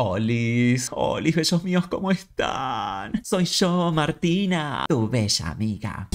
Olis, olis, bellos míos, ¿cómo están? Soy yo, Martina, tu bella amiga.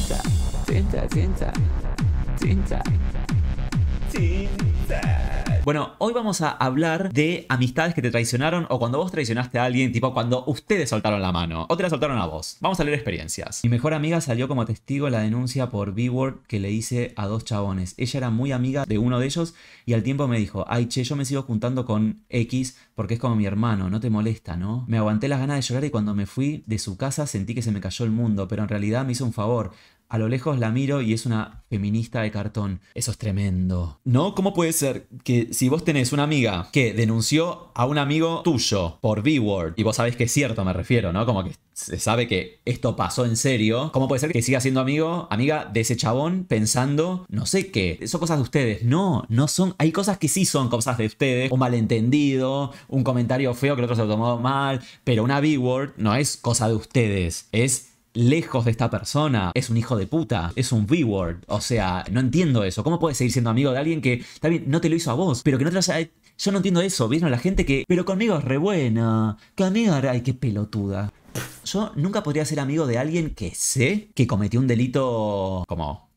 Bueno, hoy vamos a hablar de amistades que te traicionaron o cuando vos traicionaste a alguien, tipo cuando ustedes soltaron la mano o te la soltaron a vos. Vamos a leer experiencias. Mi mejor amiga salió como testigo la denuncia por B-Word que le hice a dos chabones. Ella era muy amiga de uno de ellos y al tiempo me dijo, ay che, yo me sigo juntando con X porque es como mi hermano, no te molesta, ¿no? Me aguanté las ganas de llorar y cuando me fui de su casa sentí que se me cayó el mundo, pero en realidad me hizo un favor. A lo lejos la miro y es una feminista de cartón. Eso es tremendo. ¿No? ¿Cómo puede ser que si vos tenés una amiga que denunció a un amigo tuyo por B-Word, y vos sabés que es cierto, me refiero, ¿no? Como que se sabe que esto pasó en serio, ¿cómo puede ser que siga siendo amigo, amiga de ese chabón pensando, no sé qué, son cosas de ustedes? No, no son, hay cosas que sí son cosas de ustedes, un malentendido, un comentario feo que el otro se lo tomó mal, pero una B-Word no es cosa de ustedes, es lejos de esta persona, es un hijo de puta, es un v word O sea, no entiendo eso. ¿Cómo puedes seguir siendo amigo de alguien que también no te lo hizo a vos, pero que no te lo Yo no entiendo eso, vieron la gente que, pero conmigo es re buena, amiga ay, qué pelotuda. Yo nunca podría ser amigo de alguien que sé que cometió un delito como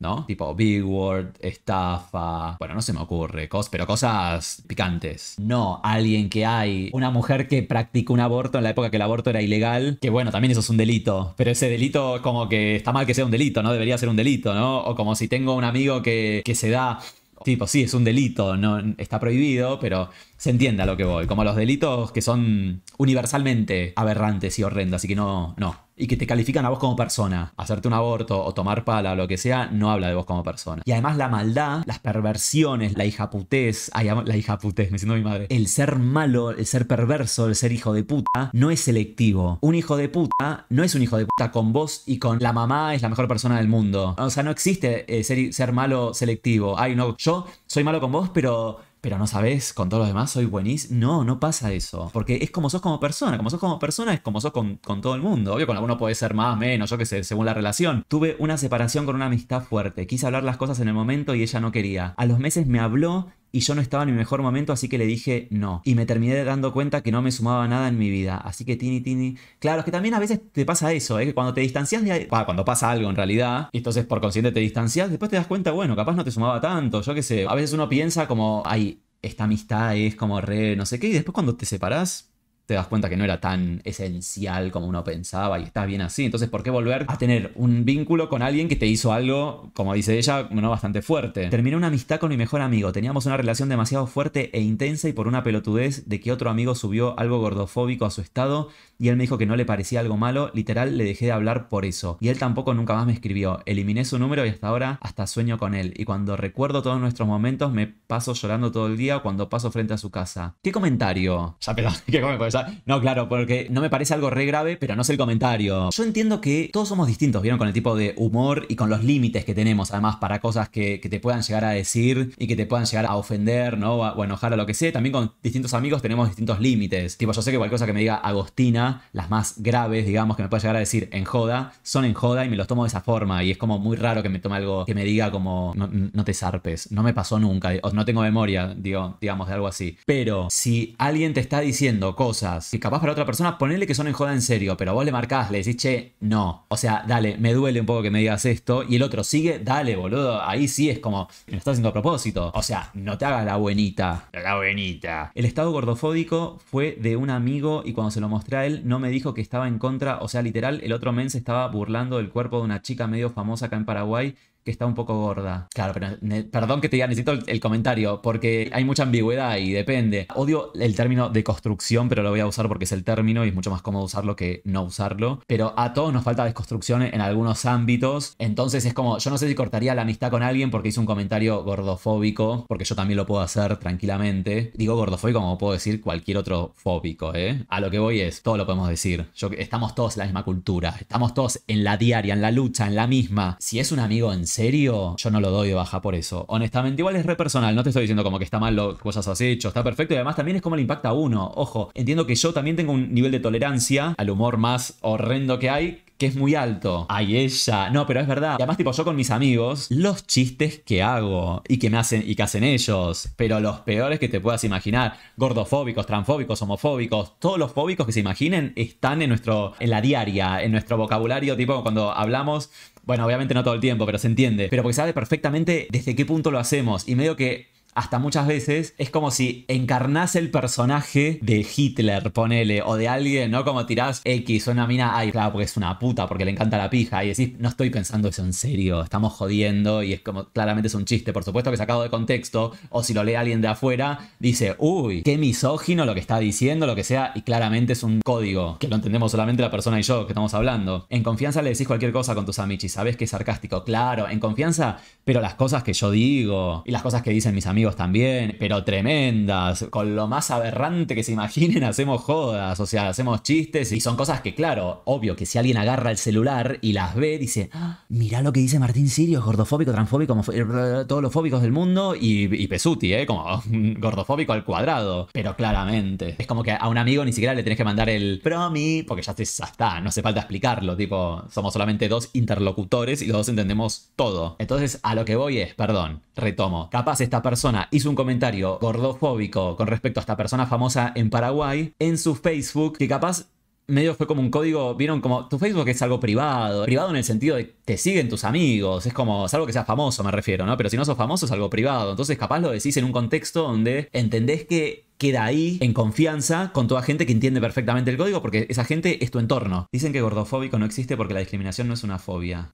¿no? Tipo Big Word, estafa, bueno, no se me ocurre, pero cosas picantes. No, alguien que hay, una mujer que practicó un aborto en la época que el aborto era ilegal, que bueno, también eso es un delito, pero ese delito como que está mal que sea un delito, ¿no? Debería ser un delito, ¿no? O como si tengo un amigo que, se da, tipo, sí, es un delito, no está prohibido, pero se entienda lo que voy. Como los delitos que son universalmente aberrantes y horrendos, así que no, no. Y que te califican a vos como persona. Hacerte un aborto o tomar pala o lo que sea, no habla de vos como persona. Y además la maldad, las perversiones, la hijaputez, ay, la hijaputez, me siento mi madre. El ser malo, el ser perverso, el ser hijo de puta, no es selectivo. Un hijo de puta no es un hijo de puta con vos y con la mamá es la mejor persona del mundo. O sea, no existe eh, ser, ser malo selectivo. Ay, no, yo soy malo con vos, pero pero no sabes, con todos los demás soy buenísimo. No, no pasa eso. Porque es como sos como persona. Como sos como persona es como sos con, con todo el mundo. Obvio, con alguno puede ser más, menos, yo qué sé, según la relación. Tuve una separación con una amistad fuerte. Quise hablar las cosas en el momento y ella no quería. A los meses me habló y yo no estaba en mi mejor momento, así que le dije no. Y me terminé dando cuenta que no me sumaba nada en mi vida. Así que Tini Tini. Claro, es que también a veces te pasa eso, ¿eh? que cuando te distancias de. cuando pasa algo en realidad, y entonces por consciente te distancias, después te das cuenta, bueno, capaz no te sumaba tanto, yo qué sé. A veces uno piensa como, ay, esta amistad es como re, no sé qué, y después cuando te separás, te das cuenta que no era tan esencial como uno pensaba y estás bien así. Entonces, ¿por qué volver a tener un vínculo con alguien que te hizo algo, como dice ella, no bastante fuerte? Terminé una amistad con mi mejor amigo. Teníamos una relación demasiado fuerte e intensa y por una pelotudez de que otro amigo subió algo gordofóbico a su estado, y él me dijo que no le parecía algo malo, literal le dejé de hablar por eso. Y él tampoco nunca más me escribió. Eliminé su número y hasta ahora hasta sueño con él. Y cuando recuerdo todos nuestros momentos me paso llorando todo el día cuando paso frente a su casa. ¿Qué comentario? Ya, perdón, ¿qué comentario? No, claro, porque no me parece algo re grave, pero no es el comentario. Yo entiendo que todos somos distintos, ¿vieron? Con el tipo de humor y con los límites que tenemos, además, para cosas que, te puedan llegar a decir y que te puedan llegar a ofender, ¿no? O a, enojar a lo que sea. También con distintos amigos tenemos distintos límites. Tipo, yo sé que cualquier cosa que me diga Agostina las más graves, digamos, que me pueda llegar a decir en joda, son en joda y me los tomo de esa forma. Y es como muy raro que me tome algo que me diga como, no, te zarpes, no me pasó nunca, o no tengo memoria, digo, digamos, de algo así. Pero si alguien te está diciendo cosas que capaz para otra persona, ponele que son en joda en serio, pero vos le marcás, le decís, che, no. O sea, dale, me duele un poco que me digas esto. Y el otro sigue, dale, boludo. Ahí sí es como, me lo estás haciendo a propósito. O sea, no te hagas la buenita. La buenita. El estado gordofódico fue de un amigo y cuando se lo mostré a él, no me dijo que estaba en contra, o sea, literal, el otro men se estaba burlando del cuerpo de una chica medio famosa acá en Paraguay que está un poco gorda. Claro, pero perdón que te diga, necesito el, comentario, porque hay mucha ambigüedad y depende. Odio el término de construcción, pero lo voy a usar porque es el término y es mucho más cómodo usarlo que no usarlo. Pero a todos nos falta desconstrucción en algunos ámbitos, entonces es como, yo no sé si cortaría la amistad con alguien porque hice un comentario gordofóbico, porque yo también lo puedo hacer tranquilamente. Digo gordofóbico como puedo decir cualquier otro fóbico, ¿eh? A lo que voy es, todo lo podemos decir. estamos todos en la misma cultura, estamos todos en la diaria, en la lucha, en la misma. Si es un amigo en serio, yo no lo doy de baja por eso. Honestamente, igual es re personal, no te estoy diciendo como que está mal lo que vos has hecho, está perfecto y además también es como le impacta a uno. Ojo, entiendo que yo también tengo un nivel de tolerancia al humor más horrendo que hay, que es muy alto. Ay, ella. No, pero es verdad. Y además, tipo, yo con mis amigos, los chistes que hago y que me hacen y que hacen ellos, pero los peores que te puedas imaginar, gordofóbicos, transfóbicos, homofóbicos, todos los fóbicos que se imaginen están en nuestro en la diaria, en nuestro vocabulario, tipo cuando hablamos bueno, obviamente no todo el tiempo, pero se entiende. Pero porque sabe perfectamente desde qué punto lo hacemos. Y medio que hasta muchas veces es como si encarnase el personaje de Hitler, ponele, o de alguien, ¿no? Como tirás X o una mina, ay, claro, porque es una puta, porque le encanta la pija, y decís, no estoy pensando eso en serio, estamos jodiendo, y es como, claramente es un chiste, por supuesto que sacado de contexto, o si lo lee alguien de afuera, dice, uy, qué misógino lo que está diciendo, lo que sea, y claramente es un código, que lo entendemos solamente la persona y yo que estamos hablando. En confianza le decís cualquier cosa con tus amichis, sabes que es sarcástico, claro, en confianza, pero las cosas que yo digo, y las cosas que dicen mis amigos, también, pero tremendas, con lo más aberrante que se imaginen hacemos jodas, o sea, hacemos chistes y son cosas que claro, obvio que si alguien agarra el celular y las ve, dice, ah, mirá lo que dice Martín Sirio, gordofóbico, transfóbico, eh, todos los fóbicos del mundo y, Pesuti, ¿eh? Como gordofóbico al cuadrado, pero claramente. Es como que a un amigo ni siquiera le tenés que mandar el promi, porque ya, te, hasta, no hace falta explicarlo, tipo, somos solamente dos interlocutores y los dos entendemos todo. Entonces, a lo que voy es, perdón, retomo, capaz esta persona hizo un comentario gordofóbico con respecto a esta persona famosa en Paraguay en su Facebook, que capaz medio fue como un código, vieron como tu Facebook es algo privado, privado en el sentido de te siguen tus amigos, es como, algo que seas famoso me refiero, ¿no? Pero si no sos famoso es algo privado, entonces capaz lo decís en un contexto donde entendés que queda ahí en confianza con toda gente que entiende perfectamente el código porque esa gente es tu entorno. Dicen que gordofóbico no existe porque la discriminación no es una fobia.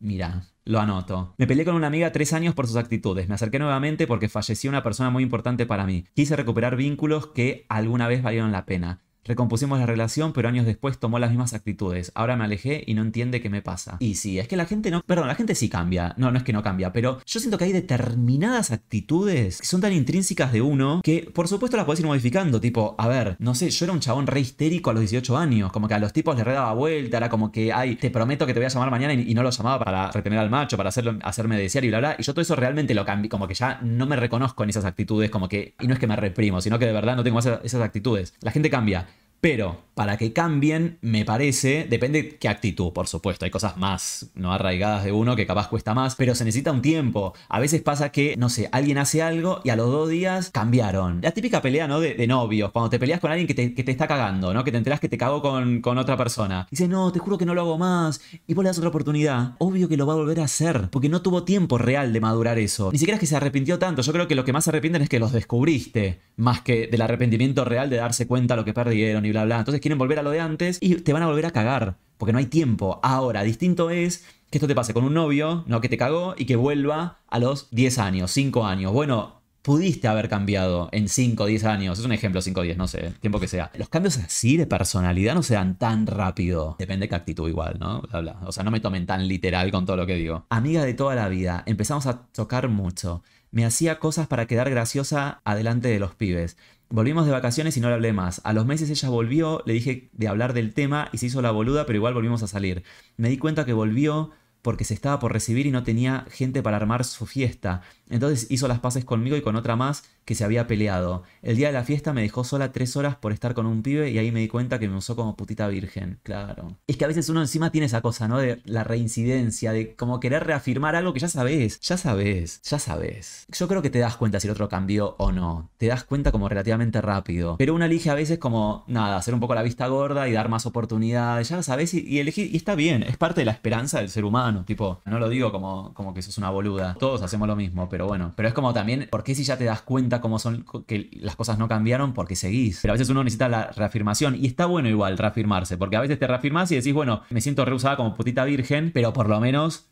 Mira, lo anoto. Me peleé con una amiga tres años por sus actitudes. Me acerqué nuevamente porque falleció una persona muy importante para mí. Quise recuperar vínculos que alguna vez valieron la pena. Recompusimos la relación, pero años después tomó las mismas actitudes. Ahora me alejé y no entiende qué me pasa. Y sí, es que la gente no. Perdón, la gente sí cambia. No, no es que no cambia, pero yo siento que hay determinadas actitudes que son tan intrínsecas de uno que, por supuesto, las puedes ir modificando. Tipo, a ver, no sé, yo era un chabón re histérico a los 18 años. Como que a los tipos le redaba vuelta, era como que, ay, te prometo que te voy a llamar mañana y, no lo llamaba para retener al macho, para hacerlo, hacerme desear y bla, bla. Y yo todo eso realmente lo cambié. Como que ya no me reconozco en esas actitudes, como que. Y no es que me reprimo, sino que de verdad no tengo esas, esas actitudes. La gente cambia. Pero para que cambien, me parece, depende qué actitud, por supuesto. Hay cosas más no arraigadas de uno que capaz cuesta más, pero se necesita un tiempo. A veces pasa que, no sé, alguien hace algo y a los dos días cambiaron. La típica pelea, ¿no? De, novios, cuando te peleas con alguien que te, está cagando, ¿no? Que te enteras que te cago con, otra persona. Y dices, no, te juro que no lo hago más. Y vos le das otra oportunidad. Obvio que lo va a volver a hacer, porque no tuvo tiempo real de madurar eso. Ni siquiera es que se arrepintió tanto. Yo creo que lo que más se arrepienten es que los descubriste, más que del arrepentimiento real de darse cuenta lo que perdieron entonces quieren volver a lo de antes y te van a volver a cagar, porque no hay tiempo. Ahora, distinto es que esto te pase con un novio, no que te cagó y que vuelva a los 10 años, 5 años. Bueno, pudiste haber cambiado en 5 o 10 años. Es un ejemplo, 5 o 10, no sé, tiempo que sea. Los cambios así de personalidad no se dan tan rápido. Depende de qué actitud igual, ¿no? Bla, bla. O sea, no me tomen tan literal con todo lo que digo. Amiga de toda la vida, empezamos a tocar mucho. Me hacía cosas para quedar graciosa adelante de los pibes. Volvimos de vacaciones y no le hablé más. A los meses ella volvió, le dije de hablar del tema y se hizo la boluda, pero igual volvimos a salir. Me di cuenta que volvió porque se estaba por recibir y no tenía gente para armar su fiesta. Entonces hizo las paces conmigo y con otra más que se había peleado. El día de la fiesta me dejó sola tres horas por estar con un pibe y ahí me di cuenta que me usó como putita virgen. Claro. Es que a veces uno encima tiene esa cosa, ¿no? De la reincidencia, de como querer reafirmar algo que ya sabes, ya sabes, ya sabes. Yo creo que te das cuenta si el otro cambió o no. Te das cuenta como relativamente rápido. Pero uno elige a veces como, nada, hacer un poco la vista gorda y dar más oportunidades. Ya sabes y, elegir. Y está bien, es parte de la esperanza del ser humano. Tipo, no lo digo como, como que sos una boluda. Todos hacemos lo mismo, pero pero bueno. Pero es como también, ¿por qué si ya te das cuenta cómo son, que las cosas no cambiaron? Porque seguís. Pero a veces uno necesita la reafirmación y está bueno igual reafirmarse, porque a veces te reafirmas y decís, bueno, me siento reusada como putita virgen, pero por lo menos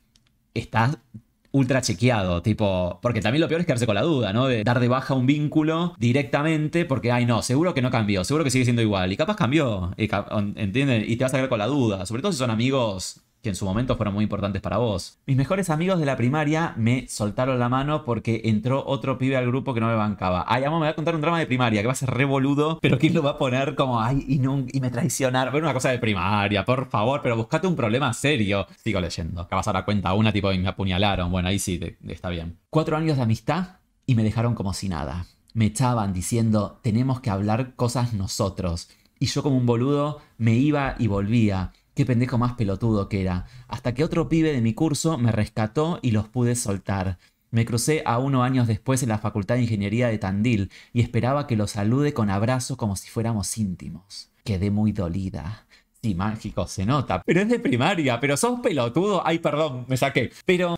estás ultra chequeado, tipo, porque también lo peor es quedarse con la duda, ¿no? De dar de baja un vínculo directamente porque, ay, no, seguro que no cambió, seguro que sigue siendo igual, y capaz cambió, ¿entienden? Y te vas a quedar con la duda, sobre todo si son amigos que en su momento fueron muy importantes para vos. Mis mejores amigos de la primaria me soltaron la mano porque entró otro pibe al grupo que no me bancaba. Ay, amo, me va a contar un drama de primaria, que va a ser re boludo, pero ¿quién lo va a poner como, ay, y, y me traicionar? Bueno, una cosa de primaria, por favor, pero buscate un problema serio. Sigo leyendo. Acabas a dar cuenta una, tipo, y me apuñalaron. Bueno, ahí sí, está bien. Cuatro años de amistad y me dejaron como si nada. Me echaban diciendo, tenemos que hablar cosas nosotros. Y yo como un boludo me iba y volvía Qué pendejo más pelotudo que era. Hasta que otro pibe de mi curso me rescató y los pude soltar. Me crucé a uno años después en la Facultad de Ingeniería de Tandil y esperaba que lo salude con abrazo como si fuéramos íntimos. Quedé muy dolida. Sí, mágico, se nota. Pero es de primaria, pero sos pelotudo. Ay, perdón, me saqué. Pero...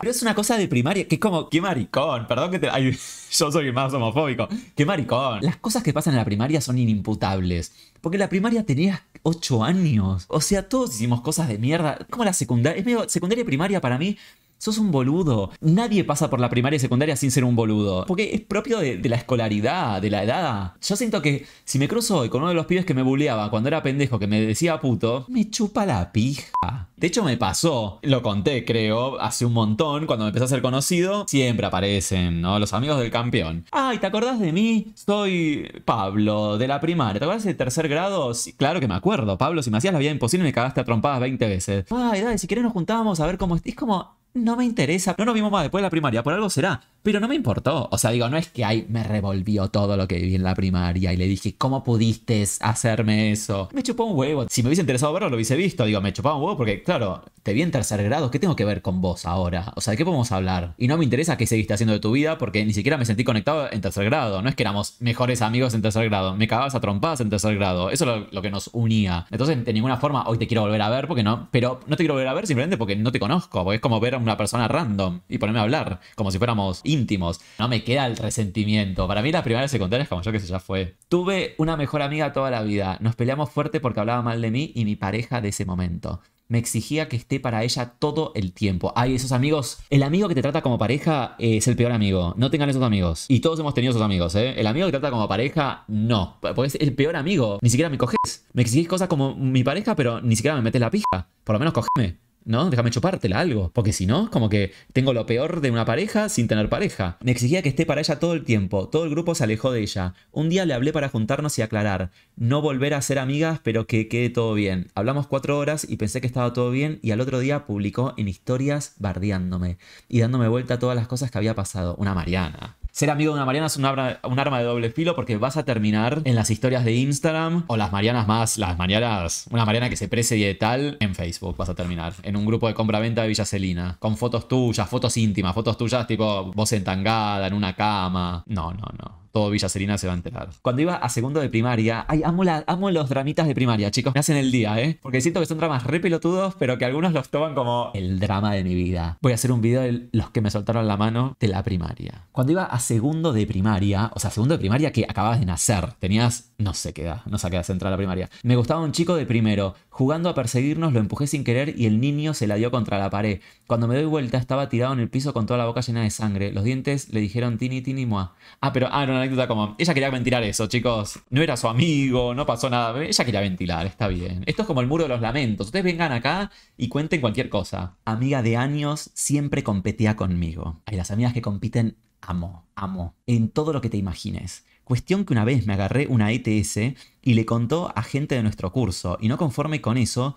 Pero es una cosa de primaria, que es como, qué maricón, perdón que te... Ay, yo soy el más homofóbico, qué maricón. Las cosas que pasan en la primaria son inimputables, porque en la primaria tenías 8 años, o sea, todos hicimos cosas de mierda, como la secundaria, es medio, secundaria y primaria para mí Sos un boludo. Nadie pasa por la primaria y secundaria sin ser un boludo. Porque es propio de, la escolaridad, de la edad. Yo siento que si me cruzo hoy con uno de los pibes que me bulleaba cuando era pendejo, que me decía puto, me chupa la pija. De hecho, me pasó. Lo conté, creo, hace un montón. Cuando me empecé a ser conocido, siempre aparecen, ¿no? Los amigos del campeón. Ay, ¿te acordás de mí? Soy Pablo, de la primaria. ¿Te acordás de tercer grado? claro que me acuerdo. Pablo, si me hacías la vida imposible, me cagaste a trompadas 20 veces. Ay, dale, si querés nos juntábamos a ver cómo... Es como no me interesa. No nos vimos más después de la primaria, por algo será. Pero no me importó. O sea, digo, no es que ahí me revolvió todo lo que viví en la primaria y le dije, ¿cómo pudiste hacerme eso? Me chupó un huevo. Si me hubiese interesado verlo, lo hubiese visto. Digo, me chupaba un huevo porque, claro, te vi en tercer grado. ¿Qué tengo que ver con vos ahora? O sea, ¿de qué podemos hablar? Y no me interesa qué seguiste haciendo de tu vida porque ni siquiera me sentí conectado en tercer grado. No es que éramos mejores amigos en tercer grado. Me cagabas a trompadas en tercer grado. Eso es lo, que nos unía. Entonces, de ninguna forma, hoy te quiero volver a ver porque no. Pero no te quiero volver a ver simplemente porque no te conozco. es como ver a una persona random y ponerme a hablar, como si fuéramos íntimos. No me queda el resentimiento. Para mí las primeras secundarias, como yo que sé, ya fue. Tuve una mejor amiga toda la vida. Nos peleamos fuerte porque hablaba mal de mí y mi pareja de ese momento me exigía que esté para ella todo el tiempo. Hay esos amigos. El amigo que te trata como pareja eh, es el peor amigo. No tengan esos amigos. Y todos hemos tenido esos amigos, ¿eh? El amigo que trata como pareja, no. Porque es el peor amigo. Ni siquiera me coges. Me exigís cosas como mi pareja, pero ni siquiera me metes la pija. Por lo menos cogeme. ¿no? Déjame chupártela algo. Porque si no, es como que tengo lo peor de una pareja sin tener pareja. Me exigía que esté para ella todo el tiempo. Todo el grupo se alejó de ella. Un día le hablé para juntarnos y aclarar. No volver a ser amigas, pero que quede todo bien. Hablamos cuatro horas y pensé que estaba todo bien. Y al otro día publicó en historias bardeándome y dándome vuelta a todas las cosas que había pasado. Una Mariana. Ser amigo de una Mariana es un arma, de doble filo porque vas a terminar en las historias de Instagram o las Marianas más, las Marianas, una Mariana que se de tal, en Facebook vas a terminar. En un grupo de compra-venta de Villa Celina. Con fotos tuyas, fotos íntimas, fotos tuyas tipo vos entangada, en una cama. No, no, no todo Villa se va a enterar. Cuando iba a segundo de primaria, ay, amo, amo los dramitas de primaria, chicos, me hacen el día, ¿eh? Porque siento que son dramas re pelotudos, pero que algunos los toman como el drama de mi vida. Voy a hacer un video de los que me soltaron la mano de la primaria. Cuando iba a segundo de primaria, o sea, segundo de primaria que acababas de nacer, tenías no sé qué no se queda central la primaria. Me gustaba un chico de primero. Jugando a perseguirnos lo empujé sin querer y el niño se la dio contra la pared. Cuando me doy vuelta estaba tirado en el piso con toda la boca llena de sangre. Los dientes le dijeron tini tini moa. Ah, pero ah, una anécdota como. Ella quería ventilar eso, chicos. No era su amigo, no pasó nada. Ella quería ventilar, está bien. Esto es como el muro de los lamentos. Ustedes vengan acá y cuenten cualquier cosa. Amiga de años siempre competía conmigo. Hay las amigas que compiten amo, amo, en todo lo que te imagines. Cuestión que una vez me agarré una ETS y le contó a gente de nuestro curso, y no conforme con eso,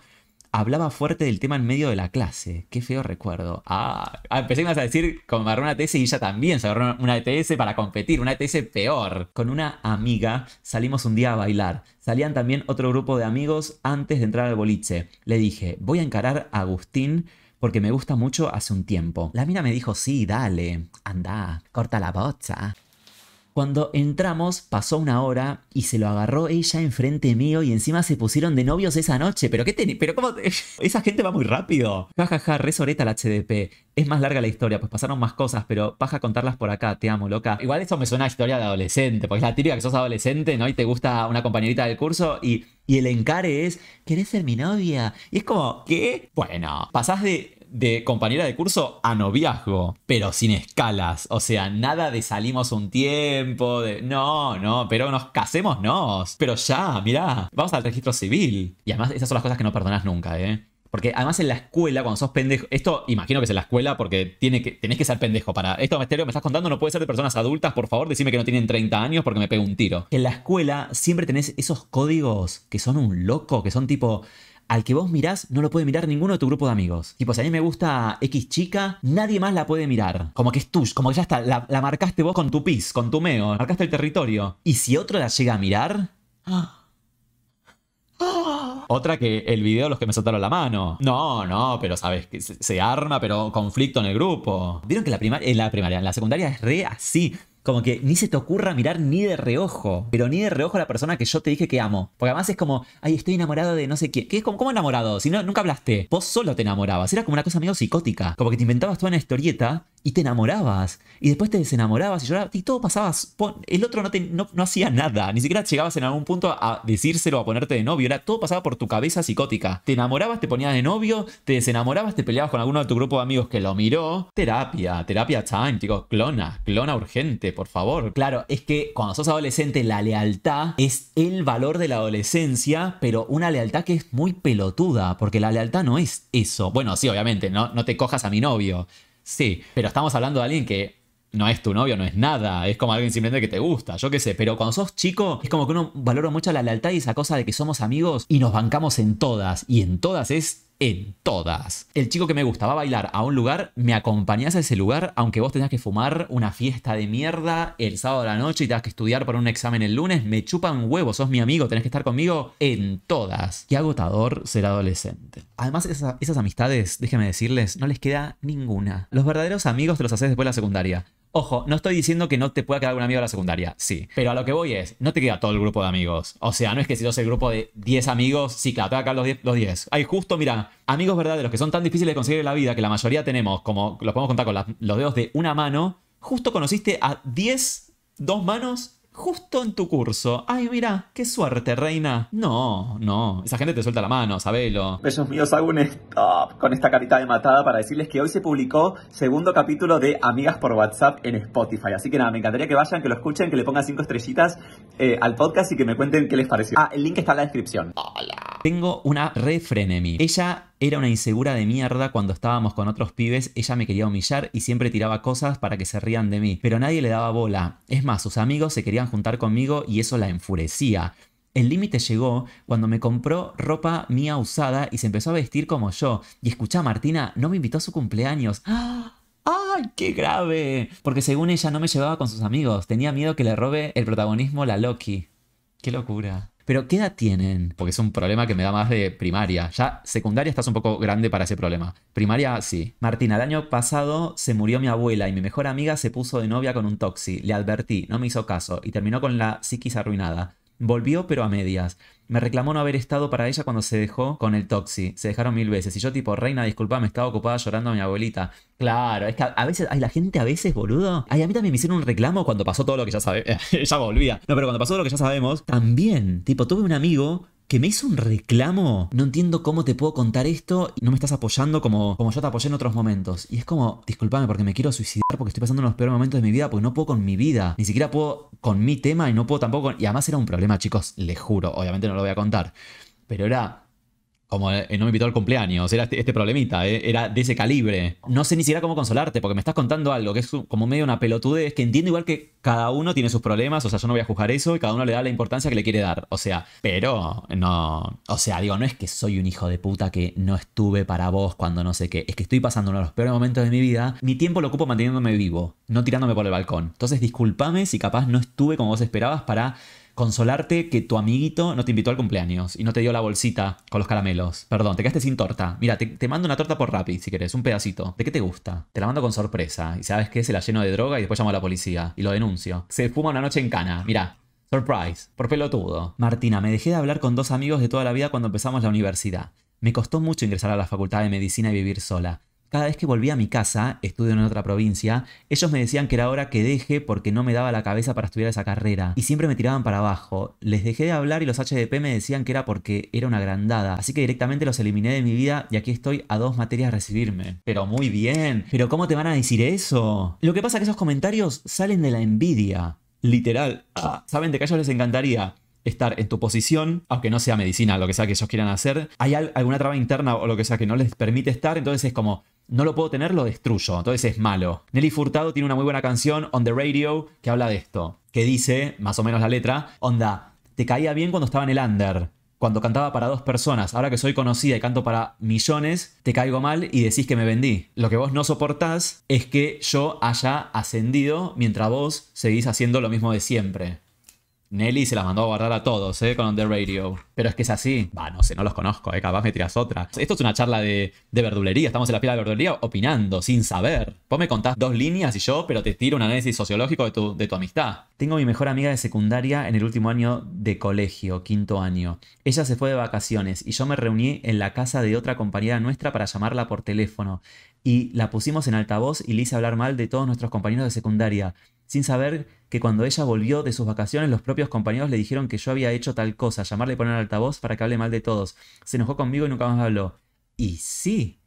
hablaba fuerte del tema en medio de la clase. Qué feo recuerdo. Ah, empecé ah, a decir, como agarró una ETS y ella también se agarró una ETS para competir, una ETS peor. Con una amiga salimos un día a bailar. Salían también otro grupo de amigos antes de entrar al boliche. Le dije, voy a encarar a Agustín porque me gusta mucho hace un tiempo. La mina me dijo, sí, dale, anda, corta la bocha. Cuando entramos, pasó una hora y se lo agarró ella enfrente mío y encima se pusieron de novios esa noche. ¿Pero qué tenés? ¿Pero cómo? esa gente va muy rápido. Jajaja, ja, resoreta la HDP. Es más larga la historia, pues pasaron más cosas, pero vas a contarlas por acá. Te amo, loca. Igual eso me suena a historia de adolescente, porque es la típica que sos adolescente, ¿no? Y te gusta una compañerita del curso y, y el encare es, ¿querés ser mi novia? Y es como, ¿qué? Bueno, pasás de de compañera de curso a noviazgo, pero sin escalas. O sea, nada de salimos un tiempo, de no, no, pero nos casemos, no. Pero ya, mirá, vamos al registro civil. Y además, esas son las cosas que no perdonás nunca, ¿eh? Porque además en la escuela, cuando sos pendejo, esto imagino que es en la escuela porque tiene que, tenés que ser pendejo para... Esto, Misterio, me estás contando, no puede ser de personas adultas, por favor, decime que no tienen 30 años porque me pego un tiro. En la escuela siempre tenés esos códigos que son un loco, que son tipo al que vos mirás no lo puede mirar ninguno de tu grupo de amigos. Tipo, pues si a mí me gusta X chica, nadie más la puede mirar. Como que es tuya, como que ya está, la, marcaste vos con tu pis, con tu meo, marcaste el territorio. Y si otro la llega a mirar... Otra que el video los que me soltaron la mano. No, no, pero sabes que se, arma, pero conflicto en el grupo. Vieron que la primaria, en la primaria, en la secundaria es re así como que ni se te ocurra mirar ni de reojo, pero ni de reojo a la persona que yo te dije que amo. Porque además es como, ay, estoy enamorado de no sé quién. ¿Qué es como, ¿Cómo enamorado? Si no, nunca hablaste. Vos solo te enamorabas. Era como una cosa medio psicótica. Como que te inventabas toda una historieta y te enamorabas. Y después te desenamorabas y llorabas. Y todo pasabas. El otro no, no, hacía nada. Ni siquiera llegabas en algún punto a decírselo, a ponerte de novio. Era, todo pasaba por tu cabeza psicótica. Te enamorabas, te ponías de novio, te desenamorabas, te peleabas con alguno de tu grupo de amigos que lo miró. Terapia, terapia time, chicos. Clona, clona urgente, por favor. Claro, es que cuando sos adolescente, la lealtad es el valor de la adolescencia, pero una lealtad que es muy pelotuda. Porque la lealtad no es eso. Bueno, sí, obviamente, no, no te cojas a mi novio Sí, pero estamos hablando de alguien que no es tu novio, no es nada, es como alguien simplemente que te gusta, yo qué sé, pero cuando sos chico es como que uno valora mucho la lealtad y esa cosa de que somos amigos y nos bancamos en todas, y en todas es en todas. El chico que me gustaba bailar a un lugar, me acompañás a ese lugar, aunque vos tengas que fumar una fiesta de mierda el sábado de la noche y tengas que estudiar para un examen el lunes, me chupan huevos, sos mi amigo, tenés que estar conmigo en todas. Qué agotador ser adolescente. Además, esas, esas amistades, déjenme decirles, no les queda ninguna. Los verdaderos amigos te los haces después de la secundaria. Ojo, no estoy diciendo que no te pueda quedar un amigo de la secundaria, sí. Pero a lo que voy es, no te queda todo el grupo de amigos. O sea, no es que si sos el grupo de 10 amigos, sí, claro, te voy a quedar los 10. Hay justo, mira, amigos verdaderos que son tan difíciles de conseguir en la vida, que la mayoría tenemos, como los podemos contar con los dedos de una mano, justo conociste a 10, dos manos justo en tu curso. Ay, mira, qué suerte, reina. No, no, esa gente te suelta la mano, sabelo. Bellos míos, hago un stop con esta carita de matada para decirles que hoy se publicó segundo capítulo de Amigas por WhatsApp en Spotify. Así que nada, me encantaría que vayan, que lo escuchen, que le pongan cinco estrellitas eh, al podcast y que me cuenten qué les pareció. Ah, el link está en la descripción. Hola. Tengo una refrenemy. Ella era una insegura de mierda cuando estábamos con otros pibes, ella me quería humillar y siempre tiraba cosas para que se rían de mí, pero nadie le daba bola. Es más, sus amigos se querían juntar conmigo y eso la enfurecía. El límite llegó cuando me compró ropa mía usada y se empezó a vestir como yo. Y escucha, Martina, no me invitó a su cumpleaños. ¡Ah! ¡Ay, qué grave! Porque según ella no me llevaba con sus amigos, tenía miedo que le robe el protagonismo la Loki. ¡Qué locura! Pero ¿qué edad tienen? Porque es un problema que me da más de primaria. Ya secundaria estás un poco grande para ese problema. Primaria sí. Martina, el año pasado se murió mi abuela y mi mejor amiga se puso de novia con un toxi. Le advertí, no me hizo caso y terminó con la psiquis arruinada. Volvió, pero a medias. Me reclamó no haber estado para ella cuando se dejó con el Toxi. Se dejaron mil veces. Y yo, tipo, reina, disculpa, me estaba ocupada llorando a mi abuelita. Claro, es que a veces, hay la gente a veces, boludo. Ay, a mí también me hicieron un reclamo cuando pasó todo lo que ya sabemos. ya volvía. No, pero cuando pasó lo que ya sabemos, también. Tipo, tuve un amigo que me hizo un reclamo. No entiendo cómo te puedo contar esto y no me estás apoyando como, como yo te apoyé en otros momentos. Y es como, discúlpame porque me quiero suicidar porque estoy pasando uno los peores momentos de mi vida porque no puedo con mi vida. Ni siquiera puedo con mi tema y no puedo tampoco con... Y además era un problema, chicos, les juro. Obviamente no lo voy a contar. Pero era, como eh, no me invitó al cumpleaños, era este, este problemita, eh, era de ese calibre. No sé ni siquiera cómo consolarte, porque me estás contando algo que es como medio una pelotudez, que entiendo igual que cada uno tiene sus problemas, o sea, yo no voy a juzgar eso, y cada uno le da la importancia que le quiere dar, o sea, pero no, o sea, digo, no es que soy un hijo de puta que no estuve para vos cuando no sé qué, es que estoy pasando uno de los peores momentos de mi vida, mi tiempo lo ocupo manteniéndome vivo, no tirándome por el balcón. Entonces, discúlpame si capaz no estuve como vos esperabas para consolarte que tu amiguito no te invitó al cumpleaños y no te dio la bolsita con los caramelos. Perdón, te quedaste sin torta. Mira, te, mando una torta por Rappi si querés, un pedacito. ¿De qué te gusta? Te la mando con sorpresa. Y sabes qué, se la lleno de droga y después llamo a la policía y lo denuncio. Se fuma una noche en cana. Mira, Surprise, por pelotudo. Martina, me dejé de hablar con dos amigos de toda la vida cuando empezamos la universidad. Me costó mucho ingresar a la facultad de medicina y vivir sola. Cada vez que volvía a mi casa, estudio en otra provincia, ellos me decían que era hora que deje porque no me daba la cabeza para estudiar esa carrera. Y siempre me tiraban para abajo. Les dejé de hablar y los HDP me decían que era porque era una grandada. Así que directamente los eliminé de mi vida y aquí estoy a dos materias a recibirme. Pero muy bien. Pero ¿cómo te van a decir eso? Lo que pasa es que esos comentarios salen de la envidia. Literal. Ah, Saben de que a ellos les encantaría estar en tu posición, aunque no sea medicina, lo que sea que ellos quieran hacer, hay alguna traba interna o lo que sea que no les permite estar, entonces es como, no lo puedo tener, lo destruyo. Entonces es malo. Nelly Furtado tiene una muy buena canción, On the Radio, que habla de esto. Que dice, más o menos la letra, onda, te caía bien cuando estaba en el under. Cuando cantaba para dos personas, ahora que soy conocida y canto para millones, te caigo mal y decís que me vendí. Lo que vos no soportás es que yo haya ascendido mientras vos seguís haciendo lo mismo de siempre. Nelly se las mandó a guardar a todos, ¿eh? Con The Radio. Pero es que es así. Va, no sé, no los conozco, ¿eh? Capaz me tiras otra. Esto es una charla de, verdulería. Estamos en la fila de verdulería opinando, sin saber. Vos me contás dos líneas y yo, pero te tiro un análisis sociológico de tu, de tu amistad. Tengo mi mejor amiga de secundaria en el último año de colegio, quinto año. Ella se fue de vacaciones y yo me reuní en la casa de otra compañera nuestra para llamarla por teléfono y la pusimos en altavoz y le hice hablar mal de todos nuestros compañeros de secundaria sin saber que cuando ella volvió de sus vacaciones los propios compañeros le dijeron que yo había hecho tal cosa, llamarle y poner altavoz para que hable mal de todos. Se enojó conmigo y nunca más habló. Y sí,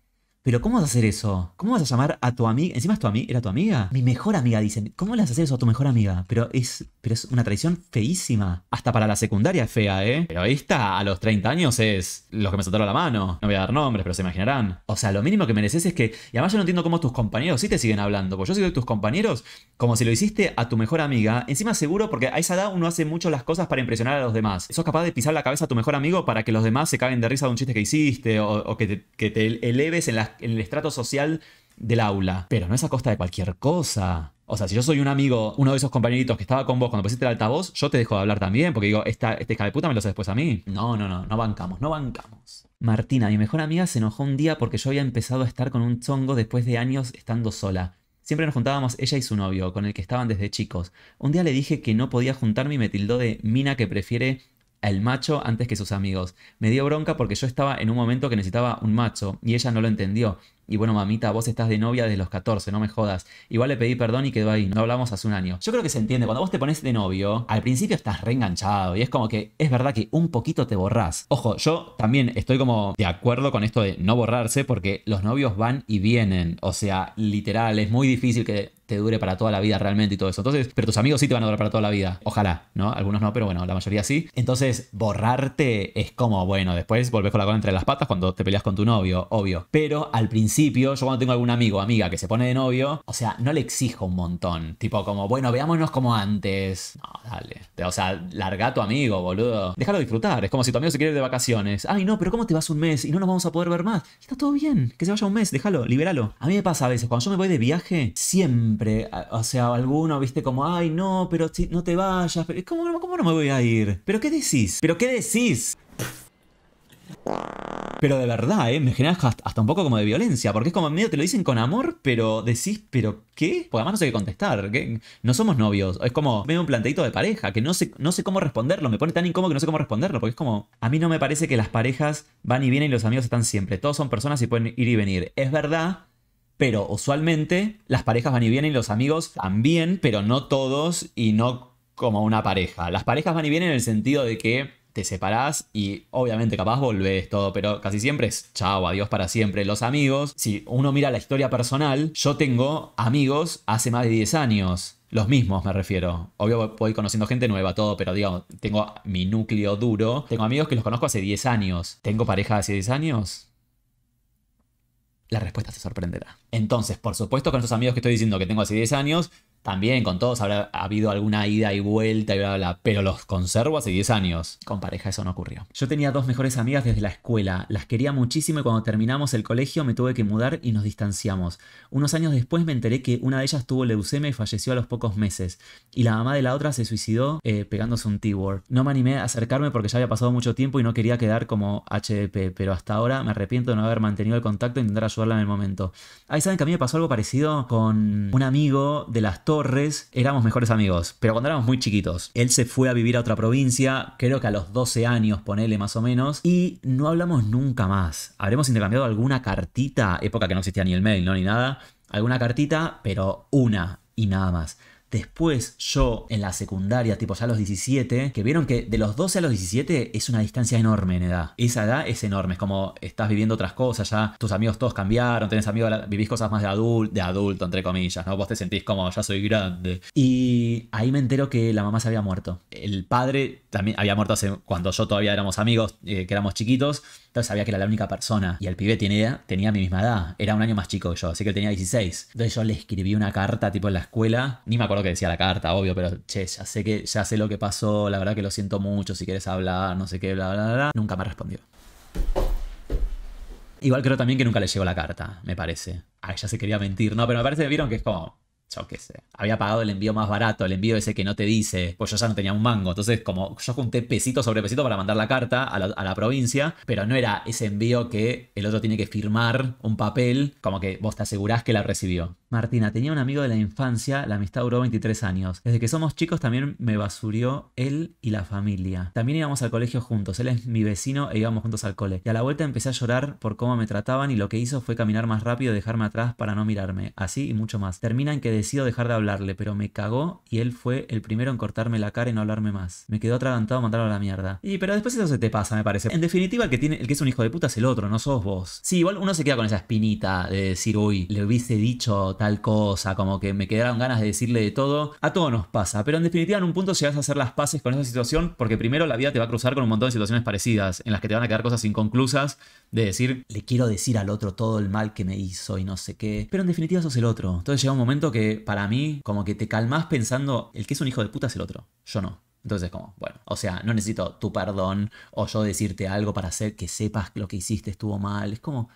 pero ¿cómo vas a hacer eso? ¿Cómo vas a llamar a tu amiga? Encima es tu amiga, era tu amiga. Mi mejor amiga, dicen. ¿Cómo le haces a hacer eso a tu mejor amiga? Pero es, pero es una traición feísima. Hasta para la secundaria es fea, ¿eh? Pero está, a los 30 años es los que me soltaron la mano. No voy a dar nombres, pero se imaginarán. O sea, lo mínimo que mereces es que... Y además yo no entiendo cómo tus compañeros sí te siguen hablando. Porque yo sigo de tus compañeros como si lo hiciste a tu mejor amiga. Encima seguro porque a esa edad uno hace mucho las cosas para impresionar a los demás. es capaz de pisar la cabeza a tu mejor amigo para que los demás se caguen de risa de un chiste que hiciste o, que, te, que te eleves en las en el estrato social del aula. Pero no es a costa de cualquier cosa. O sea, si yo soy un amigo, uno de esos compañeritos que estaba con vos cuando pusiste el altavoz, yo te dejo de hablar también, porque digo, esta, este hija de puta me lo hace después a mí. No, no, no, no bancamos, no bancamos. Martina, mi mejor amiga, se enojó un día porque yo había empezado a estar con un chongo después de años estando sola. Siempre nos juntábamos ella y su novio, con el que estaban desde chicos. Un día le dije que no podía juntarme y me tildó de mina que prefiere el macho antes que sus amigos. Me dio bronca porque yo estaba en un momento que necesitaba un macho y ella no lo entendió. Y bueno, mamita, vos estás de novia desde los 14, no me jodas. Igual le pedí perdón y quedó ahí, no hablamos hace un año. Yo creo que se entiende, cuando vos te pones de novio, al principio estás reenganchado y es como que es verdad que un poquito te borrás. Ojo, yo también estoy como de acuerdo con esto de no borrarse porque los novios van y vienen. O sea, literal, es muy difícil que te dure para toda la vida realmente y todo eso. Entonces, pero tus amigos sí te van a durar para toda la vida. Ojalá, ¿no? Algunos no, pero bueno, la mayoría sí. Entonces, borrarte es como, bueno, después volvés con la cola entre las patas cuando te peleas con tu novio, obvio. Pero al principio yo cuando tengo algún amigo o amiga que se pone de novio, o sea, no le exijo un montón. Tipo como, bueno, veámonos como antes. No, dale. O sea, larga tu amigo, boludo. Déjalo disfrutar. Es como si tu amigo se quiere ir de vacaciones. Ay, no, pero ¿cómo te vas un mes y no nos vamos a poder ver más? Está todo bien. Que se vaya un mes, déjalo, libéralo. A mí me pasa a veces, cuando yo me voy de viaje, siempre, o sea, alguno, viste, como, ay, no, pero no te vayas. ¿cómo, ¿Cómo no me voy a ir? ¿Pero qué decís? ¿Pero qué decís? Pero de verdad, ¿eh? Me genera hasta un poco como de violencia, porque es como medio te lo dicen con amor, pero decís, ¿pero qué? Porque además no sé qué contestar, No somos novios, es como medio un planteito de pareja, que no sé, no sé cómo responderlo, me pone tan incómodo que no sé cómo responderlo, porque es como, a mí no me parece que las parejas van y vienen y los amigos están siempre, todos son personas y pueden ir y venir. Es verdad, pero usualmente las parejas van y vienen y los amigos también, pero no todos y no como una pareja. Las parejas van y vienen en el sentido de que te separás y obviamente capaz volvés todo, pero casi siempre es chao, adiós para siempre. Los amigos, si uno mira la historia personal, yo tengo amigos hace más de 10 años. Los mismos me refiero. Obvio voy conociendo gente nueva, todo, pero digamos, tengo mi núcleo duro. Tengo amigos que los conozco hace 10 años. ¿Tengo pareja hace 10 años? La respuesta te sorprenderá. Entonces, por supuesto, con esos amigos que estoy diciendo que tengo hace 10 años, también con todos habrá habido alguna ida y vuelta y bla, bla, bla, pero los conservo hace 10 años. Con pareja eso no ocurrió. Yo tenía dos mejores amigas desde la escuela, las quería muchísimo y cuando terminamos el colegio me tuve que mudar y nos distanciamos. Unos años después me enteré que una de ellas tuvo leucemia y falleció a los pocos meses, y la mamá de la otra se suicidó eh, pegándose un T-word. No me animé a acercarme porque ya había pasado mucho tiempo y no quería quedar como HDP, pero hasta ahora me arrepiento de no haber mantenido el contacto e intentar ayudarla en el momento. Ahí saben que a mí me pasó algo parecido con un amigo de las Torres éramos mejores amigos, pero cuando éramos muy chiquitos. Él se fue a vivir a otra provincia, creo que a los 12 años, ponele más o menos, y no hablamos nunca más. Habremos intercambiado alguna cartita, época que no existía ni el mail, ¿no? Ni nada. Alguna cartita, pero una y nada más. Después yo en la secundaria, tipo ya a los 17, que vieron que de los 12 a los 17 es una distancia enorme en edad. Esa edad es enorme, es como estás viviendo otras cosas, ya tus amigos todos cambiaron, tenés amigos, vivís cosas más de adulto, de adulto entre comillas, ¿no? Vos te sentís como ya soy grande. Y ahí me entero que la mamá se había muerto. El padre también había muerto hace, cuando yo todavía éramos amigos, eh, que éramos chiquitos, entonces sabía que era la única persona. Y el pibe tenía, tenía mi misma edad, era un año más chico que yo, así que él tenía 16. Entonces yo le escribí una carta tipo en la escuela, ni me acuerdo lo que decía la carta, obvio, pero che, ya sé que ya sé lo que pasó, la verdad que lo siento mucho, si quieres hablar, no sé qué, bla, bla, bla. Nunca me respondió. Igual creo también que nunca le llegó la carta, me parece. Ah, ya se quería mentir, no, pero me parece que vieron que es como, yo qué sé, había pagado el envío más barato, el envío ese que no te dice, pues yo ya no tenía un mango. Entonces, como yo junté pesito sobre pesito para mandar la carta a la, a la, provincia, pero no era ese envío que el otro tiene que firmar un papel, como que vos te asegurás que la recibió. Martina, tenía un amigo de la infancia, la amistad duró 23 años. Desde que somos chicos también me basurió él y la familia. También íbamos al colegio juntos, él es mi vecino e íbamos juntos al cole. Y a la vuelta empecé a llorar por cómo me trataban y lo que hizo fue caminar más rápido y dejarme atrás para no mirarme. Así y mucho más. Termina en que decido dejar de hablarle, pero me cagó y él fue el primero en cortarme la cara y no hablarme más. Me quedó atragantado mandarlo a la mierda. Y pero después eso se te pasa, me parece. En definitiva, el que, tiene, el que es un hijo de puta es el otro, no sos vos. Sí, igual uno se queda con esa espinita de decir, uy, le hubiese dicho tal cosa, como que me quedaron ganas de decirle de todo. A todo nos pasa, pero en definitiva en un punto llegas a hacer las paces con esa situación porque primero la vida te va a cruzar con un montón de situaciones parecidas, en las que te van a quedar cosas inconclusas, de decir, le quiero decir al otro todo el mal que me hizo y no sé qué, pero en definitiva sos el otro. Entonces llega un momento que para mí como que te calmas pensando, el que es un hijo de puta es el otro, yo no. Entonces, como, bueno, o sea, no necesito tu perdón o yo decirte algo para hacer que sepas que lo que hiciste estuvo mal. Es como,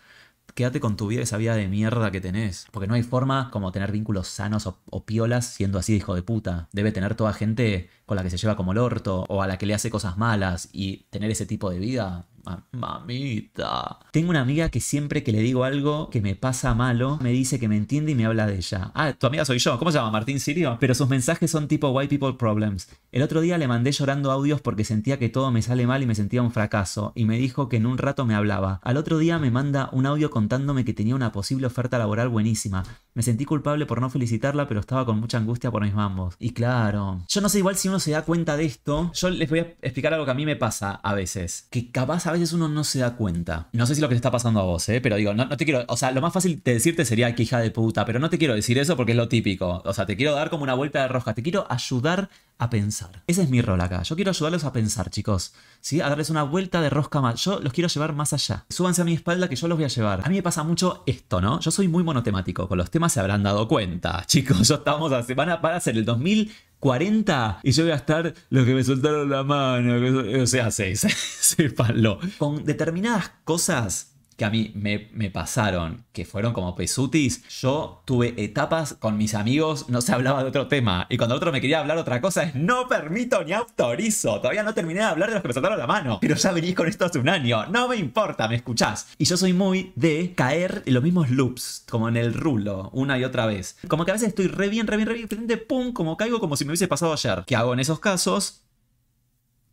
quédate con tu vida, esa vida de mierda que tenés. Porque no hay forma como tener vínculos sanos o, piolas siendo así hijo de puta. Debe tener toda gente con la que se lleva como el orto o a la que le hace cosas malas y tener ese tipo de vida mamita. Tengo una amiga que siempre que le digo algo que me pasa malo, me dice que me entiende y me habla de ella. Ah, tu amiga soy yo. ¿Cómo se llama? Martín Sirio. Pero sus mensajes son tipo white people problems. El otro día le mandé llorando audios porque sentía que todo me sale mal y me sentía un fracaso. Y me dijo que en un rato me hablaba. Al otro día me manda un audio contándome que tenía una posible oferta laboral buenísima. Me sentí culpable por no felicitarla, pero estaba con mucha angustia por mis mambos. Y claro, yo no sé igual si uno se da cuenta de esto. Yo les voy a explicar algo que a mí me pasa a veces. Que capaz a veces uno no se da cuenta. No sé si lo que te está pasando a vos, ¿eh? Pero digo, no, te quiero. O sea, lo más fácil de decirte sería que hija de puta, pero no te quiero decir eso porque es lo típico. O sea, te quiero dar como una vuelta de rosca. Te quiero ayudar a pensar. Ese es mi rol acá. Yo quiero ayudarlos a pensar, chicos. ¿Sí? A darles una vuelta de rosca más. Yo los quiero llevar más allá. Súbanse a mi espalda que yo los voy a llevar. A mí me pasa mucho esto, ¿no? Yo soy muy monotemático. Con los temas se habrán dado cuenta, chicos. Yo estamos a, van, a, van ser el 2000. 40 y yo voy a estar los que me soltaron la mano, o sea, 6, sepanlo. Con determinadas cosas que a mí me, pasaron, que fueron como pesutis, yo tuve etapas con mis amigos, no se hablaba de otro tema. Y cuando otro me quería hablar otra cosa, es no permito ni autorizo. Todavía no terminé de hablar de los que me saltaron la mano. Pero ya venís con esto hace un año. No me importa, me escuchás. Y yo soy muy de caer en los mismos loops, como en el rulo, una y otra vez. Como que a veces estoy re bien, re bien, re bien, de pum, como caigo como si me hubiese pasado ayer. ¿Qué hago en esos casos?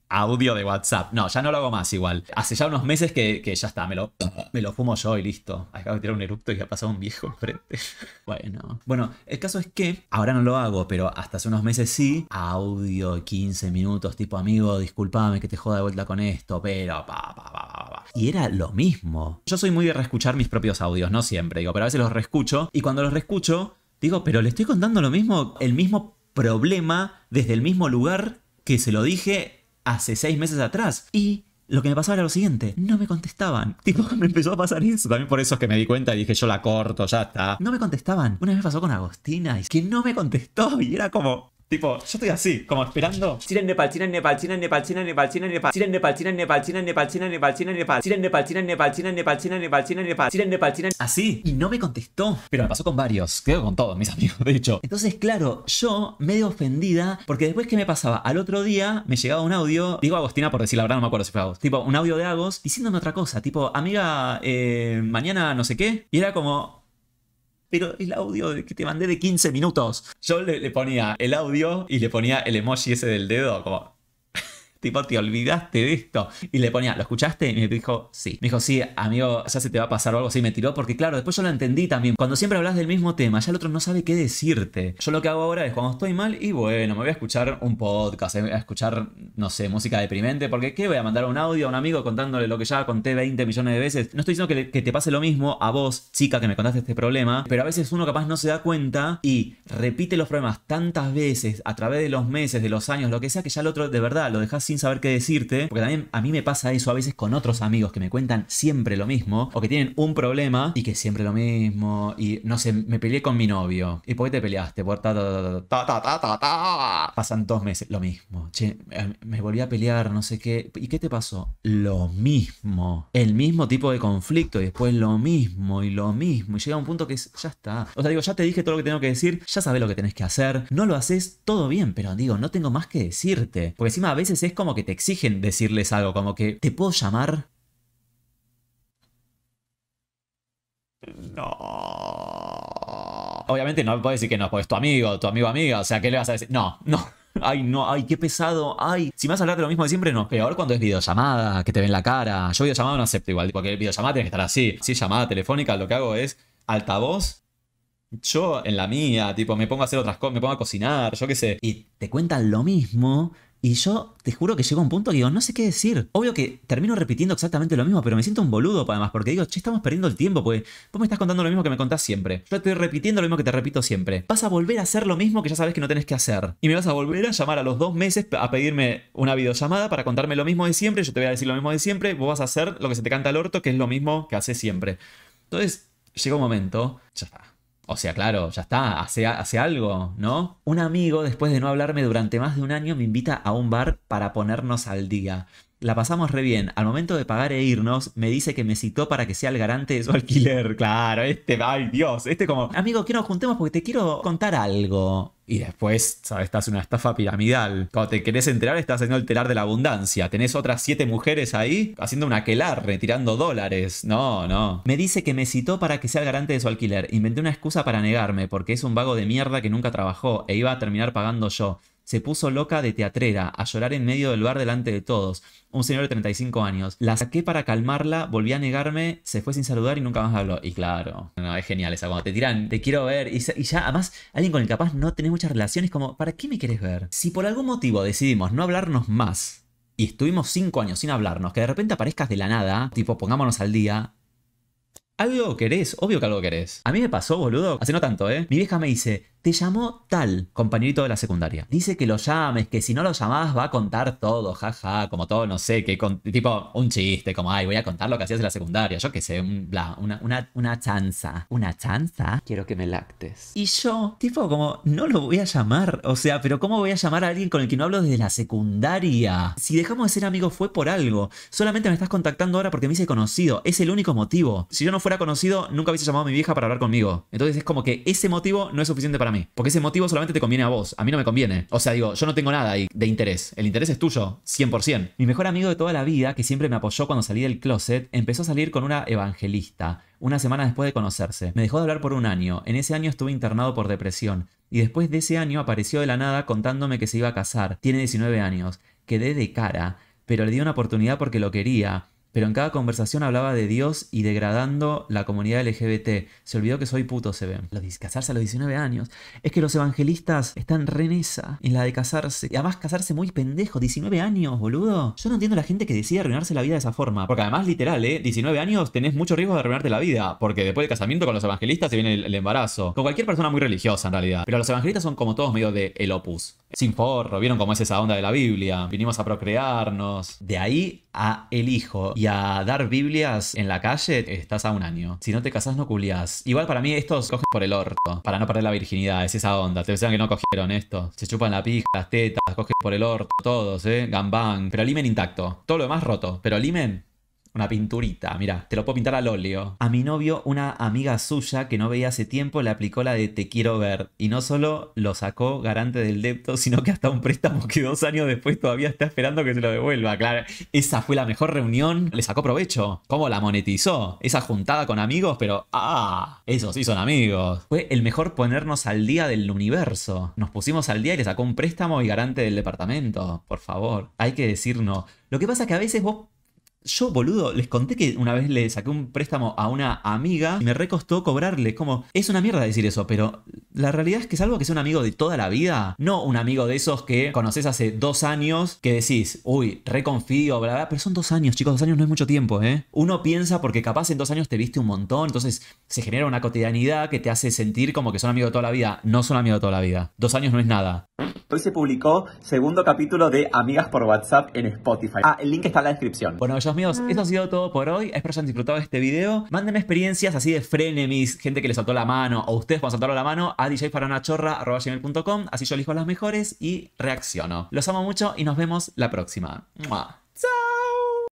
audio de WhatsApp. No, ya no lo hago más igual. Hace ya unos meses que, ya está, me lo, me lo fumo yo y listo. Acabo de tirar un erupto y ha pasado un viejo enfrente. Bueno. Bueno, el caso es que ahora no lo hago, pero hasta hace unos meses sí. Audio 15 minutos, tipo amigo, discúlpame que te joda de vuelta con esto, pero Y era lo mismo. Yo soy muy de reescuchar mis propios audios, no siempre, digo, pero a veces los reescucho y cuando los reescucho, digo, pero le estoy contando lo mismo, el mismo problema desde el mismo lugar que se lo dije hace seis meses atrás. Y lo que me pasaba era lo siguiente, no me contestaban. Tipo, me empezó a pasar eso. También por eso es que me di cuenta y dije, yo la corto, ya está. No me contestaban. Una vez pasó con Agostina, y que no me contestó y era como, Tipo, yo estoy así, como esperando. China en Nepal, China en Nepal, China en Nepal, China en Nepal, China en Nepal, China en Nepal, China en Nepal, China en Nepal, China en Nepal, China en Nepal, China en Nepal, China Nepal, China Nepal, China Nepal, China Nepal, China Nepal, China Así. Y no me contestó. Pero me pasó con varios, creo con todos mis amigos, de hecho. Entonces, claro, yo medio ofendida, porque después que me pasaba, al otro día me llegaba un audio, digo Agostina por decir la verdad, no me acuerdo si fue Agos, tipo un audio de Agos diciéndome otra cosa, tipo, amiga, eh, mañana no sé qué. Y era como, pero el audio que te mandé de 15 minutos. Yo le, le ponía el audio y le ponía el emoji ese del dedo, como tipo, te olvidaste de esto. Y le ponía, ¿lo escuchaste? Y me dijo, sí. Me dijo, sí, amigo, ya se te va a pasar algo así. Me tiró porque, claro, después yo lo entendí también. Cuando siempre hablas del mismo tema, ya el otro no sabe qué decirte. Yo lo que hago ahora es cuando estoy mal y bueno, me voy a escuchar un podcast, voy eh, a escuchar, no sé, música deprimente, porque ¿qué? Voy a mandar un audio a un amigo contándole lo que ya conté 20 millones de veces. No estoy diciendo que, te pase lo mismo a vos, chica, que me contaste este problema, pero a veces uno capaz no se da cuenta y repite los problemas tantas veces a través de los meses, de los años, lo que sea, que ya el otro de verdad lo dejas sin saber qué decirte, porque también a mí me pasa eso a veces con otros amigos que me cuentan siempre lo mismo o que tienen un problema y que siempre lo mismo y no sé, me peleé con mi novio. ¿Y por qué te peleaste? Por ta ta ta ta ta Pasan dos meses lo mismo. Che, eh, me volví a pelear, no sé qué. ¿Y qué te pasó? Lo mismo. El mismo tipo de conflicto y después lo mismo y lo mismo y llega un punto que es ya está. O sea, digo, ya te dije todo lo que tengo que decir, ya sabes lo que tenés que hacer, no lo haces todo bien, pero digo, no tengo más que decirte. Porque encima a veces es como que te exigen decirles algo, como que, ¿te puedo llamar? No. Obviamente no puedes decir que no, pues tu amigo, tu amigo amiga, o sea, ¿qué le vas a decir? No, no. Ay, no, ay, qué pesado, ay. Si me vas a hablar de lo mismo de siempre, no. Peor cuando es videollamada, que te ven la cara. Yo videollamada no acepto igual, porque videollamada tienes que estar así. Si es llamada telefónica, lo que hago es altavoz. Yo en la mía, tipo, me pongo a hacer otras cosas, me pongo a cocinar, yo qué sé. Y te cuentan lo mismo y yo te juro que llegó un punto que digo, no sé qué decir. Obvio que termino repitiendo exactamente lo mismo, pero me siento un boludo además, porque digo, che, estamos perdiendo el tiempo, porque vos me estás contando lo mismo que me contás siempre. Yo estoy repitiendo lo mismo que te repito siempre. Vas a volver a hacer lo mismo que ya sabes que no tenés que hacer. Y me vas a volver a llamar a los dos meses a pedirme una videollamada para contarme lo mismo de siempre. Yo te voy a decir lo mismo de siempre. Vos vas a hacer lo que se te canta al orto, que es lo mismo que haces siempre. Entonces, llegó un momento, ya está o sea, claro, ya está, hace, hace, algo, ¿no? Un amigo, después de no hablarme durante más de un año, me invita a un bar para ponernos al día. La pasamos re bien. Al momento de pagar e irnos, me dice que me citó para que sea el garante de su alquiler. Claro, este, ay Dios, este como, amigo, que nos juntemos porque te quiero contar algo. Y después, ¿sabes? Estás en una estafa piramidal. Cuando te querés enterar, estás haciendo el telar de la abundancia. Tenés otras siete mujeres ahí haciendo una quelar, retirando dólares. No, no. Me dice que me citó para que sea el garante de su alquiler. Inventé una excusa para negarme, porque es un vago de mierda que nunca trabajó e iba a terminar pagando yo se puso loca de teatrera, a llorar en medio del bar delante de todos. Un señor de 35 años. La saqué para calmarla, volví a negarme, se fue sin saludar y nunca más habló. Y claro, no, es genial esa, cuando te tiran, te quiero ver, y, ya, además, alguien con el capaz no tenés muchas relaciones, como, ¿para qué me querés ver? Si por algún motivo decidimos no hablarnos más, y estuvimos cinco años sin hablarnos, que de repente aparezcas de la nada, tipo pongámonos al día. Algo querés, obvio que algo querés. A mí me pasó, boludo, hace no tanto, ¿eh? Mi vieja me dice, te llamó tal compañerito de la secundaria. Dice que lo llames, que si no lo llamás va a contar todo, jaja, como todo, no sé, que tipo un chiste, como, ay, voy a contar lo que hacías en la secundaria, yo qué sé, una, una, una chanza. ¿Una chanza? Quiero que me lactes. Y yo, tipo, como, no lo voy a llamar, o sea, pero ¿cómo voy a llamar a alguien con el que no hablo desde la secundaria? Si dejamos de ser amigos fue por algo, solamente me estás contactando ahora porque me hice conocido, es el único motivo. Si yo no fuera conocido, nunca hubiese llamado a mi vieja para hablar conmigo. Entonces es como que ese motivo no es suficiente para mí. Porque ese motivo solamente te conviene a vos, a mí no me conviene. O sea, digo, yo no tengo nada de interés. El interés es tuyo, 100%. Mi mejor amigo de toda la vida, que siempre me apoyó cuando salí del closet, empezó a salir con una evangelista. Una semana después de conocerse. Me dejó de hablar por un año. En ese año estuve internado por depresión. Y después de ese año apareció de la nada contándome que se iba a casar. Tiene 19 años. Quedé de cara, pero le di una oportunidad porque lo quería pero en cada conversación hablaba de Dios y degradando la comunidad LGBT. Se olvidó que soy puto, se ve. Lo de casarse a los 19 años. Es que los evangelistas están re en en la de casarse. Y además casarse muy pendejo, 19 años, boludo. Yo no entiendo la gente que decide arruinarse la vida de esa forma. Porque además, literal, ¿eh? 19 años tenés mucho riesgo de arruinarte la vida. Porque después del casamiento con los evangelistas se viene el, embarazo. Con cualquier persona muy religiosa, en realidad. Pero los evangelistas son como todos medio de el opus. Sin forro, vieron cómo es esa onda de la Biblia. Vinimos a procrearnos. De ahí a el hijo y a dar Biblias en la calle, estás a un año. Si no te casás, no culiás. Igual para mí estos cogen por el orto, para no perder la virginidad, es esa onda. Te decían que no cogieron esto. Se chupan la pija, las tetas, cogen por el orto, todos, ¿eh? Gambán. Pero el intacto. Todo lo demás roto, pero el una pinturita, mira, te lo puedo pintar al óleo. A mi novio, una amiga suya que no veía hace tiempo le aplicó la de te quiero ver. Y no solo lo sacó garante del depto, sino que hasta un préstamo que dos años después todavía está esperando que se lo devuelva. Claro, esa fue la mejor reunión. Le sacó provecho. ¿Cómo la monetizó? Esa juntada con amigos, pero ¡ah! Esos sí son amigos. Fue el mejor ponernos al día del universo. Nos pusimos al día y le sacó un préstamo y garante del departamento. Por favor, hay que decir no. Lo que pasa es que a veces vos yo, boludo, les conté que una vez le saqué un préstamo a una amiga y me recostó cobrarle. Como, es una mierda decir eso, pero la realidad es que salvo que sea un amigo de toda la vida, no un amigo de esos que conoces hace dos años que decís, uy, reconfío, bla, bla, pero son dos años, chicos, dos años no es mucho tiempo, ¿eh? Uno piensa porque capaz en dos años te viste un montón, entonces se genera una cotidianidad que te hace sentir como que son amigos de toda la vida. No son amigos de toda la vida. Dos años no es nada. Hoy se publicó segundo capítulo de Amigas por WhatsApp en Spotify. Ah, el link está en la descripción. Bueno, ya amigos, ah. eso ha sido todo por hoy. Espero hayan disfrutado de este video. Mándenme experiencias así de frenemies, gente que les saltó la mano, o ustedes cuando saltaron la mano, a djfaranachorra.com. Así yo elijo las mejores y reacciono. Los amo mucho y nos vemos la próxima. ¡Chao!